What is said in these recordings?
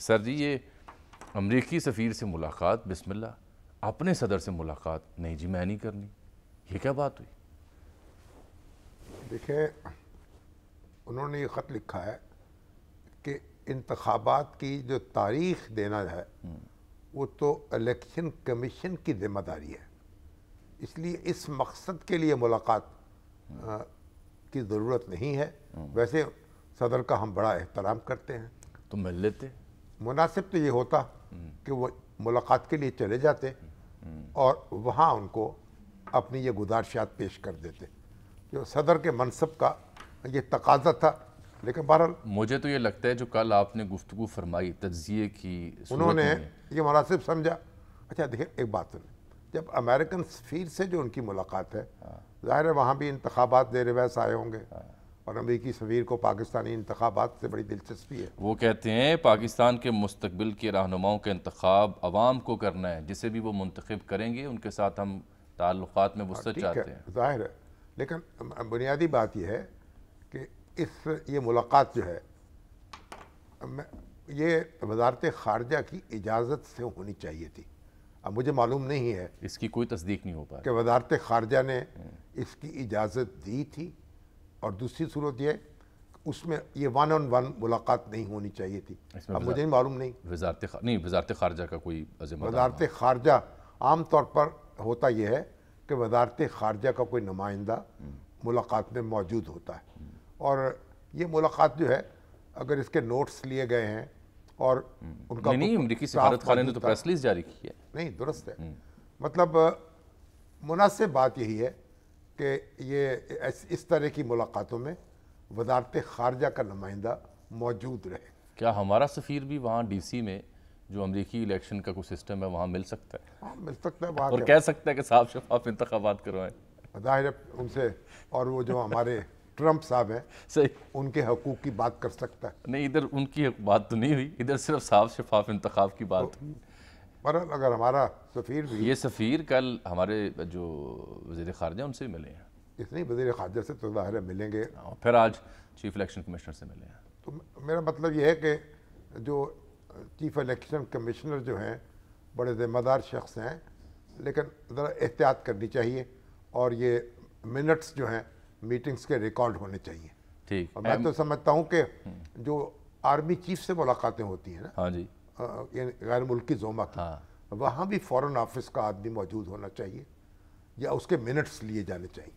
Sir जी ये अमरीकी सफ़ीर से मुलाकात बिस्मिल्ला अपने सदर से मुलाकात नहीं जी मैं नहीं करनी ये क्या बात हुई देखें उन्होंने ये ख़त लिखा है कि इंतबात की जो तारीख देना है हम्म। वो तो इलेक्शन कमीशन की जिम्मेदारी है इसलिए इस मकसद के लिए मुलाकात हम्म। की ज़रूरत नहीं है हम्म। वैसे सदर का हम बड़ा एहतराम करते हैं तो मिल लेते मुनासिब तो ये होता कि वो मुलाकात के लिए चले जाते और वहाँ उनको अपनी ये गुजारशात पेश कर देते जो सदर के मनसब का ये तकाजा था लेकिन बहरहाल मुझे तो ये लगता है जो कल आपने गुफ्तु फरमाई तजिए की उन्होंने ये मुनासिब समझा अच्छा देखिए एक बात सुन जब अमेरिकन फिर से जो उनकी मुलाकात है हाँ। ज़ाहिर है वहाँ भी इंतबात रहे वैसे आए होंगे हाँ। और अमरीकी सफ़ीर को पाकिस्तानी इंतबात से बड़ी दिलचस्पी है वो कहते हैं पाकिस्तान के मुस्तबिल के रहनुमाओं के इंतखब आवाम को करना है जिसे भी वो मुंतखब करेंगे उनके साथ हम ताल्लुक में वसत चाहते हैं ज़ाहिर है लेकिन बुनियादी बात यह है कि इस ये मुलाकात जो है ये वजारत खारजा की इजाज़त से होनी चाहिए थी अब मुझे मालूम नहीं है इसकी कोई तस्दीक नहीं हो पाई कि वजारत खारजा ने हम्म। इसकी इजाज़त दी थी और दूसरी सूरत यह उसमें ये वन ऑन वन मुलाकात नहीं होनी चाहिए थी अब मुझे मालूम नहीं वजारत नहीं वजारत खारजा का कोई वजारत खारजा आम तौर पर होता यह है कि वजारत खारजा का कोई नुमाइंदा हम्म। मुलाकात में मौजूद होता है और ये मुलाकात जो है अगर इसके नोट्स लिए गए हैं और हम्म। उनका नहीं अमरीकी सफारत खाने ने तो प्रेस रिलीज जारी की है नहीं दुरुस्त है हम्म। मतलब मुनासिब बात यही है कि ये इस तरह की मुलाकातों में वजारत खारजा का नुमाइंदा मौजूद रहे क्या हमारा सफ़ीर भी वहाँ डी सी में जो अमरीकी इलेक्शन का कुछ सिस्टम है वहाँ मिल सकता है हाँ मिल सकता है वहाँ और कह सकता है कि साफ शफाफ इंतबात करवाएं ज़ाहिर उनसे और वो जो हमारे ट्रंप साहब हैं सही उनके हकूक की बात कर सकता है नहीं इधर उनकी बात तो नहीं हुई इधर सिर्फ साफ शफाफ इंतखब की बात तो, हुई पर अगर हमारा सफ़ीर भी ये सफ़ीर कल हमारे जो वजीर खारजा उनसे भी मिले हैं इतनी वजीर खारजा से तो ज़ाहिर मिलेंगे हाँ, फिर आज चीफ इलेक्शन कमिश्नर से मिले हैं तो मेरा मतलब यह है कि जो चीफ इलेक्शन कमिश्नर जो हैं बड़े ज़िम्मेदार शख्स हैं लेकिन ज़रा एहतियात करनी चाहिए और ये मिनट्स जो हैं मीटिंग्स के रिकॉर्ड होने चाहिए ठीक और मैं तो समझता हूँ कि हम्म। जो आर्मी चीफ से मुलाकातें होती हैं ना हाँ जी गैर मुल्की जोमा की हाँ। वहाँ भी फ़ॉरन ऑफिस का आदमी मौजूद होना चाहिए या उसके मिनट्स लिए जाने चाहिए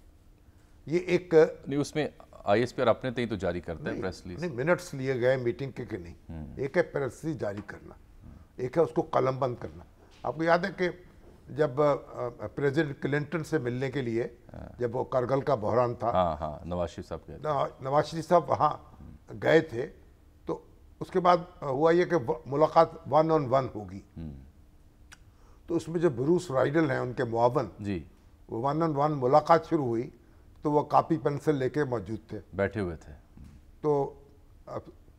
ये एक नहीं उसमें आई एस पी आर अपने तो जारी करते हैं प्रेस नहीं मिनट्स लिए गए मीटिंग के कि नहीं हम्म। एक है प्रेस जारी करना एक है उसको कलम बंद करना आपको याद है कि जब प्रेसिडेंट क्लिंटन से मिलने के लिए हाँ। जब वो करगल का बहरान था हाँ हाँ नवाज शरीफ साहब गए नवाज शरीफ साहब वहाँ गए थे उसके बाद हुआ ये कि मुलाकात वन ऑन वन होगी हम्म। तो उसमें जो ब्रूस राइडल हैं उनके मुआवन जी वो वन ऑन वन मुलाकात शुरू हुई तो वो कापी पेंसिल लेके मौजूद थे बैठे हुए थे तो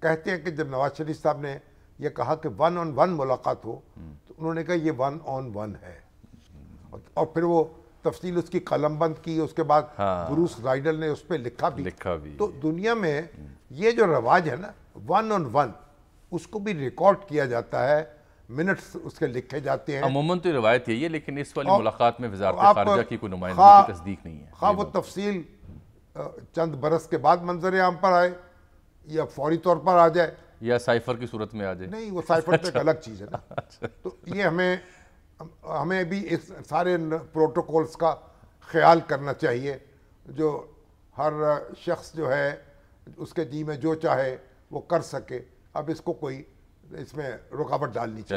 कहते हैं कि जब नवाज शरीफ साहब ने यह कहा कि वन ऑन वन मुलाकात हो हम्म। तो उन्होंने कहा ये वन ऑन वन है और फिर वो तफसील उसकी कलम बंद की उसके बाद हाँ। ब्रूस हाँ। राइडल ने उस पर लिखा भी लिखा भी तो दुनिया में ये जो रवाज है ना वन ऑन वन उसको भी रिकॉर्ड किया जाता है मिनट्स उसके लिखे जाते हैं अमूमन तो रिवायत यही है लेकिन इस वाली मुलाकात में की कोई नुमाइंदगी की तस्दीक नहीं है हाँ वो तफसील चंद बरस के बाद मंजर आम पर आए या फौरी तौर पर आ जाए या साइफर की सूरत में आ जाए नहीं वो साइफर तो एक अच्छा। अलग चीज़ है ना अच्छा। तो ये हमें हमें भी इस सारे प्रोटोकॉल्स का ख्याल करना चाहिए जो हर शख्स जो है उसके जी में जो चाहे वो कर सके अब इसको कोई इसमें रुकावट डालनी चाहिए